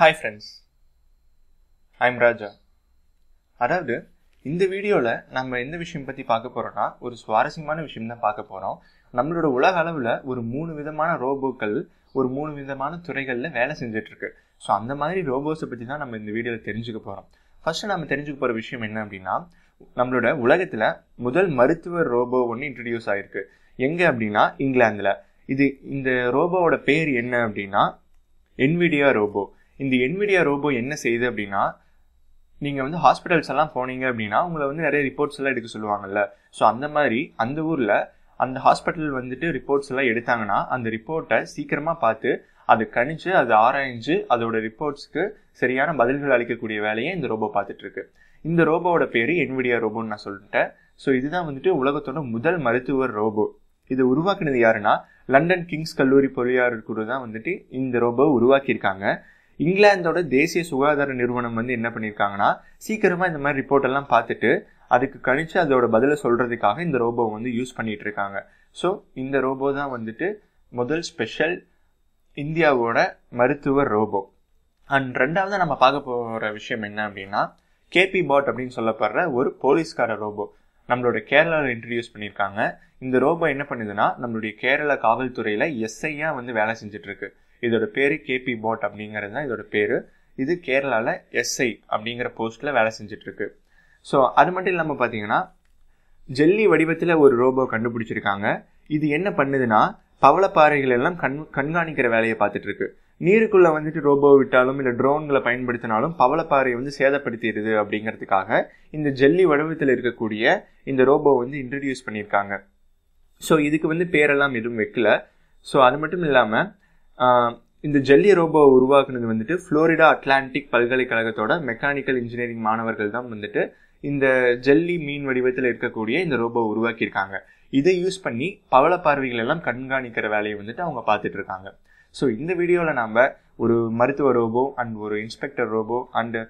hi friends I'm ராஜா அதாவது இந்த வீடியோவில் நம்ம எந்த விஷயம் பற்றி பார்க்க போகிறோம்னா ஒரு சுவாரஸ்யமான விஷயம் தான் பார்க்க போகிறோம் நம்மளோட உலக அளவில் ஒரு மூணு விதமான ரோபோக்கள் ஒரு மூணு விதமான துறைகளில் வேலை செஞ்சிட்ருக்கு ஸோ அந்த மாதிரி ரோபோஸை பற்றி தான் நம்ம இந்த வீடியோவில் தெரிஞ்சுக்க போகிறோம் ஃபஸ்ட்டு நம்ம தெரிஞ்சுக்க போகிற விஷயம் என்ன அப்படின்னா நம்மளோட உலகத்தில் முதல் மருத்துவ ரோபோ ஒன்று இன்ட்ரடியூஸ் ஆகிருக்கு எங்கே அப்படின்னா இங்கிலாந்தில் இது இந்த ரோபோவோட பேர் என்ன அப்படின்னா என்விடியா ரோபோ இந்த என்விடியா ரோபோ என்ன செய்யுது அப்படின்னா நீங்கள் வந்து ஹாஸ்பிட்டல்ஸ் எல்லாம் போனீங்க அப்படின்னா உங்களை வந்து நிறைய ரிப்போர்ட்ஸ் எல்லாம் எடுக்க சொல்லுவாங்கல்ல ஸோ அந்த மாதிரி அந்த ஊரில் அந்த ஹாஸ்பிட்டல் வந்துட்டு ரிப்போர்ட்ஸ் எல்லாம் எடுத்தாங்கன்னா அந்த ரிப்போர்ட்டை சீக்கிரமாக பார்த்து அது கணிச்சு அது ஆராய்ஞ்சு அதோட ரிப்போர்ட்ஸ்க்கு சரியான பதில்கள் அளிக்கக்கூடிய வேலையை இந்த ரோபோ பார்த்துட்டு இருக்கு இந்த ரோபோவோட பேர் என்விடியா ரோபோன்னு நான் சொல்லிட்டேன் ஸோ இதுதான் வந்துட்டு உலகத்தோட முதல் மருத்துவர் ரோபோ இது உருவாக்குனது யாருன்னா லண்டன் கிங்ஸ் கல்லூரி பொறியாளர் குழு தான் வந்துட்டு இந்த ரோபோ உருவாக்கியிருக்காங்க இங்கிலாந்தோட தேசிய சுகாதார நிறுவனம் வந்து என்ன பண்ணியிருக்காங்கன்னா சீக்கிரமாக இந்த மாதிரி ரிப்போர்ட் எல்லாம் பார்த்துட்டு அதுக்கு கணிச்சு அதோட பதிலை சொல்கிறதுக்காக இந்த ரோபோ வந்து யூஸ் பண்ணிட்டு இருக்காங்க ஸோ இந்த ரோபோ தான் வந்துட்டு முதல் ஸ்பெஷல் இந்தியாவோட மருத்துவ ரோபோ அண்ட் ரெண்டாவது நம்ம பார்க்க போகிற விஷயம் என்ன அப்படின்னா கேபி பாட் அப்படின்னு சொல்லப்படுற ஒரு போலீஸ்கார ரோபோ நம்மளோட கேரளாவில் இன்ட்ரடியூஸ் பண்ணியிருக்காங்க இந்த ரோபோ என்ன பண்ணுதுன்னா நம்மளுடைய கேரள காவல்துறையில் எஸ்ஐயாக வந்து வேலை செஞ்சுட்டு இருக்கு இதோட பேர் கேபி பாட் அப்படிங்கிறது தான் இதோட பேர் இது கேரளாவில் எஸ்ஐ அப்படிங்கிற போஸ்ட்டில் வேலை செஞ்சிட்ருக்கு ஸோ அது மட்டும் இல்லாமல் பார்த்தீங்கன்னா ஜெல்லி வடிவத்தில் ஒரு ரோபோ கண்டுபிடிச்சிருக்காங்க இது என்ன பண்ணுதுன்னா பவளப்பாறைகள் எல்லாம் கண் கண்காணிக்கிற வேலையை பார்த்துட்டு இருக்கு நீருக்குள்ளே வந்துட்டு ரோபோ விட்டாலும் இல்லை ட்ரோன்களை பயன்படுத்தினாலும் பவளப்பாறையை வந்து சேதப்படுத்திடுது அப்படிங்கிறதுக்காக இந்த ஜெல்லி வடிவத்தில் இருக்கக்கூடிய இந்த ரோபோ வந்து இன்ட்ரடியூஸ் பண்ணியிருக்காங்க ஸோ இதுக்கு வந்து பேரெல்லாம் எதுவும் வைக்கல ஸோ அது மட்டும் இல்லாமல் இந்த ஜெல்லி ரோபோ உருவாக்குனது வந்துட்டு ஃப்ளோரிடா அட்லாண்டிக் பல்கலைக்கழகத்தோட மெக்கானிக்கல் இன்ஜினியரிங் மாணவர்கள் தான் வந்துட்டு இந்த ஜெல்லி மீன் வடிவத்தில் இருக்கக்கூடிய இந்த ரோபோ உருவாக்கியிருக்காங்க இதை யூஸ் பண்ணி பவள பார்வைகள் எல்லாம் கண்காணிக்கிற வேலையை வந்துட்டு அவங்க பார்த்துட்டு இருக்காங்க ஸோ இந்த வீடியோவில் நாம் ஒரு மருத்துவ ரோபோ அண்ட் ஒரு இன்ஸ்பெக்டர் ரோபோ அண்டு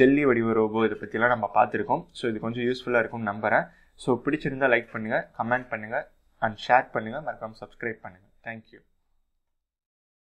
ஜெல்லி வடிவ ரோபோ இதை பற்றிலாம் நம்ம பார்த்துருக்கோம் ஸோ இது கொஞ்சம் யூஸ்ஃபுல்லாக இருக்கும்னு நம்புகிறேன் ஸோ பிடிச்சிருந்தா லைக் பண்ணுங்கள் கமெண்ட் பண்ணுங்கள் அண்ட் ஷேர் பண்ணுங்கள் மறக்காமல் சப்ஸ்கிரைப் பண்ணுங்கள் தேங்க்யூ